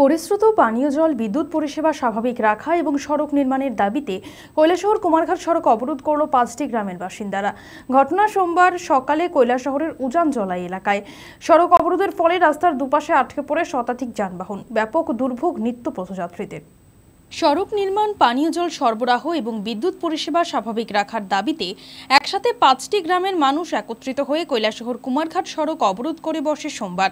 পরিশ্রুত পানীয় জল বিদ্যুৎ পরিষেবা স্বাভাবিক রাখা এবং সড়ক নির্মাণের দাবিতে কৈলাসহর কুমারঘাট সড়ক অবরোধ করল পাঁচটি গ্রামের বাসিন্দারা ঘটনা সোমবার সকালে কৈলাসহরের জলাই এলাকায় সড়ক অবরোধের ফলে রাস্তার দুপাশে আটকে পড়ে শতাধিক যানবাহন ব্যাপক দুর্ভোগ নিত্য পথযাত্রীদের সড়ক নির্মাণ পানীয় জল সরবরাহ এবং বিদ্যুৎ পরিষেবা স্বাভাবিক রাখার দাবিতে একসাথে পাঁচটি গ্রামের মানুষ একত্রিত হয়ে কৈলাসহর কুমারঘাট সড়ক অবরোধ করে বসে সোমবার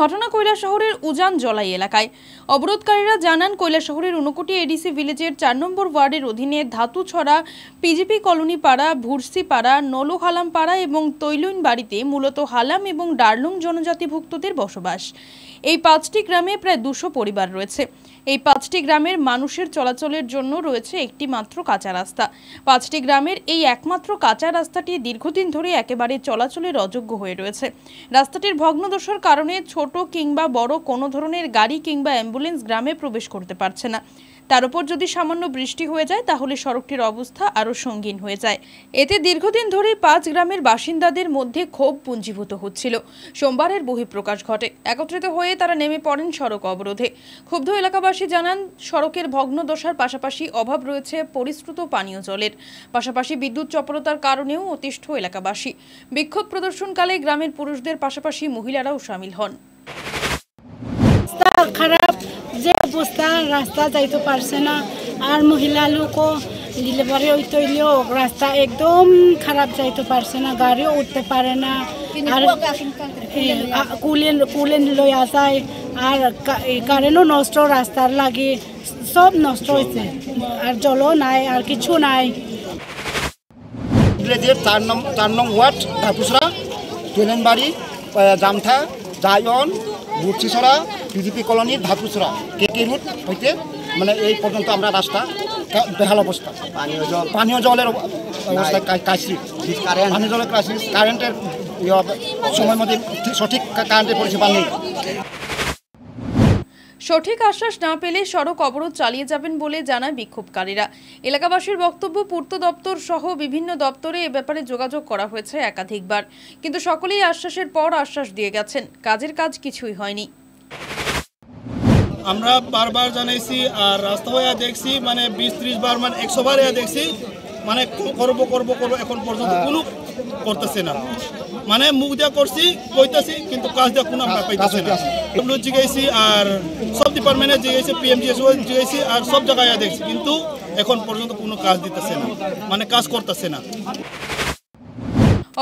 ঘটনা কৈলাসহরের উজান জলাই এলাকায় অবরোধকারীরা জানান কৈলাসহরের উনকোটি এডিসি ভিলেজের চার নম্বর ওয়ার্ডের অধীনে ধাতুছড়া পিজিপি কলোনি পাড়া ভুরসি পাড়া নলো হালাম পাড়া এবং তৈলইন বাড়িতে মূলত হালাম এবং ডার্লুং জনজাতিভুক্তদের বসবাস এই পাঁচটি গ্রামে প্রায় দুশো পরিবার রয়েছে এই পাঁচটি গ্রামের মানুষের চলাচলের জন্য রয়েছে একটি মাত্র কাঁচা রাস্তা পাঁচটি গ্রামের এই একমাত্র কাঁচা রাস্তাটি দীর্ঘদিন ধরে একেবারে চলাচলের অযোগ্য হয়ে রয়েছে রাস্তাটির ভগ্নদশার কারণে ছোট কিংবা বড় কোনো ধরনের গাড়ি কিংবা অ্যাম্বুলেন্স গ্রামে প্রবেশ করতে পারছে না তার উপর যদি সামান্য বৃষ্টি হয়ে যায় তাহলে সড়কটির অবস্থা আরও সঙ্গীন হয়ে যায় এতে দীর্ঘদিন ধরে পাঁচ গ্রামের বাসিন্দাদের মধ্যে ক্ষোভ পুঞ্জীভূত হচ্ছিল সোমবারের বহিঃপ্রকাশ ঘটে একত্রিত হয়ে তারা নেমে পড়েন সড়ক অবরোধে ক্ষুব্ধ এলাকাবাসী জানান সড়কের ভগ্নদশার পাশাপাশি অভাব রয়েছে পরিশ্রুত পানীয় জলের পাশাপাশি বিদ্যুৎ চপরতার কারণেও অতিষ্ঠ এলাকাবাসী বিক্ষোভ প্রদর্শনকালে গ্রামের পুরুষদের পাশাপাশি মহিলারাও সামিল হন রাস্তা যাইতে পারছে না আর মহিলা লোকও ডেলিভারি হইতে হইলেও রাস্তা একদম খারাপ যাইতে পারছে না গাড়িও উঠতে পারে না আর কুলেন কুলেন লই যায় আর কারেন্টও নষ্ট রাস্তার লাগে সব নষ্ট হয়েছে আর জলও নাই আর কিছু নাই চার নং চার নং ওয়ার্ড ঘাটুসরা কেলেনবাড়ি জামথা জায়ন মুর্শিসরা পিজিপি কলোনি ধাতুসরা কে কে রুট হইতে মানে এই পর্যন্ত আমরা রাস্তা বেহাল অবস্থা পানীয় জল পানীয় জলের অবস্থা কাশি পানীয় জলের কাশি কারেন্টের ইয়ে সময় মধ্যে সঠিক কারেন্টের পরিষেবা নেই সঠিক আশ্বাস না পেলে সড়ক অবরোধ চালিয়ে যাবেন বলে জানায় বিক্ষোভকারীরা এলাকাবাসীর বক্তব্য পূর্ত দপ্তর সহ বিভিন্ন দপ্তরে এ ব্যাপারে যোগাযোগ করা হয়েছে একাধিকবার কিন্তু সকলেই আশ্বাসের পর আশ্বাস দিয়ে গেছেন কাজের কাজ কিছুই হয়নি আমরা বারবার জানাইছি আর রাস্তা হইয়া দেখছি মানে বিশ ত্রিশ বার মানে একশো বার দেখছি মানে করবো করবো করবো এখন পর্যন্ত কোনো করতেছে না মানে মুখ দেওয়া করছি কইতেছি কিন্তু কাজ দিয়া কোনো আমরা পাইতেছি না ডব্লিউ জিগাইছি আর সব ডিপার্টমেন্টে জিগাইছি পিএমজিএস জিগাইছি আর সব জায়গায় দেখছি কিন্তু এখন পর্যন্ত কোনো কাজ দিতেছে না মানে কাজ করতেছে না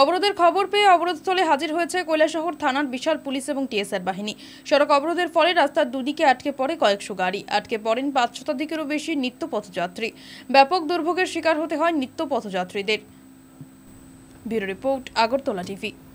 অবরোধের খবর পেয়ে অবরোধস্থলে হাজির হয়েছে কৈলাসহর থানার বিশাল পুলিশ এবং টিএসআর বাহিনী সড়ক অবরোধের ফলে রাস্তার দুদিকে আটকে পড়ে কয়েকশো গাড়ি আটকে পড়েন পাঁচ শতাধিকেরও বেশি নিত্য পথযাত্রী ব্যাপক দুর্ভোগের শিকার হতে হয় নিত্য পথযাত্রীদের ব্যুরো রিপোর্ট আগরতলা টিভি